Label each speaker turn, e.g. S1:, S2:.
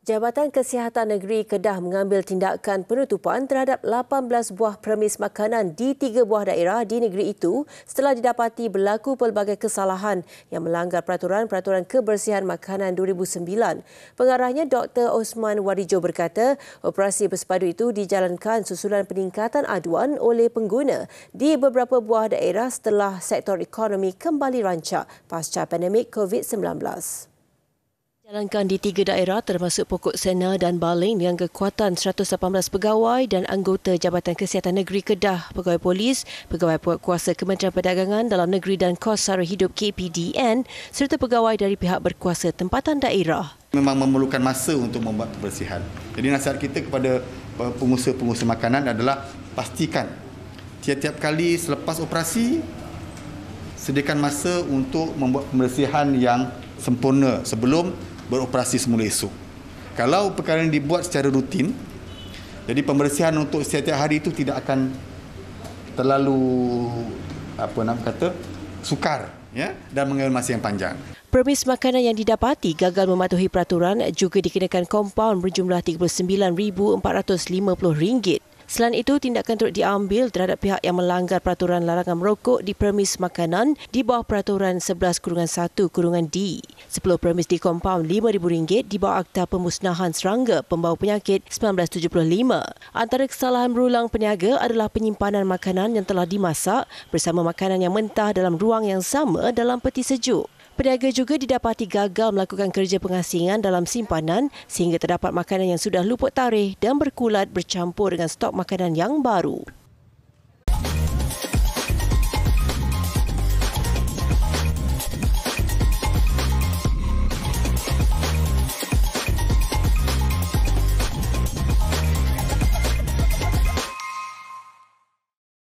S1: Jabatan Kesihatan Negeri Kedah mengambil tindakan penutupan terhadap 18 buah premis makanan di tiga buah daerah di negeri itu setelah didapati berlaku pelbagai kesalahan yang melanggar peraturan-peraturan kebersihan makanan 2009. Pengarahnya Dr. Osman Warijo berkata, operasi bersepadu itu dijalankan susulan peningkatan aduan oleh pengguna di beberapa buah daerah setelah sektor ekonomi kembali rancak pasca pandemik COVID-19. Jalankan di tiga daerah termasuk Pokok Sena dan Baling dengan kekuatan 118 pegawai dan anggota Jabatan Kesihatan Negeri Kedah, Pegawai Polis, Pegawai Kuasa Kementerian Perdagangan dalam Negeri dan Kos Sara Hidup KPDN serta pegawai dari pihak berkuasa
S2: tempatan daerah. Memang memerlukan masa untuk membuat kebersihan. Jadi nasihat kita kepada eh, pengusaha-pengusaha makanan adalah pastikan tiap-tiap kali selepas operasi sediakan masa untuk membuat pembersihan yang sempurna sebelum beroperasi semula esok. Kalau perkara ini dibuat secara rutin, jadi pembersihan untuk setiap hari itu tidak akan terlalu apa nak kata sukar ya dan mengambil masa yang panjang.
S1: Permis makanan yang didapati gagal mematuhi peraturan juga dikenakan kompaun berjumlah 39,450 ringgit. Selain itu, tindakan turut diambil terhadap pihak yang melanggar peraturan larangan merokok di permis makanan di bawah peraturan 11 kurungan 1 kurungan D. 10 permis di kompaun RM5,000 di bawah Akta Pemusnahan Serangga Pembawa Penyakit 1975. Antara kesalahan berulang peniaga adalah penyimpanan makanan yang telah dimasak bersama makanan yang mentah dalam ruang yang sama dalam peti sejuk peniaga juga didapati gagal melakukan kerja pengasingan dalam simpanan sehingga terdapat makanan yang sudah luput tarikh dan berkulat bercampur dengan stok makanan yang baru.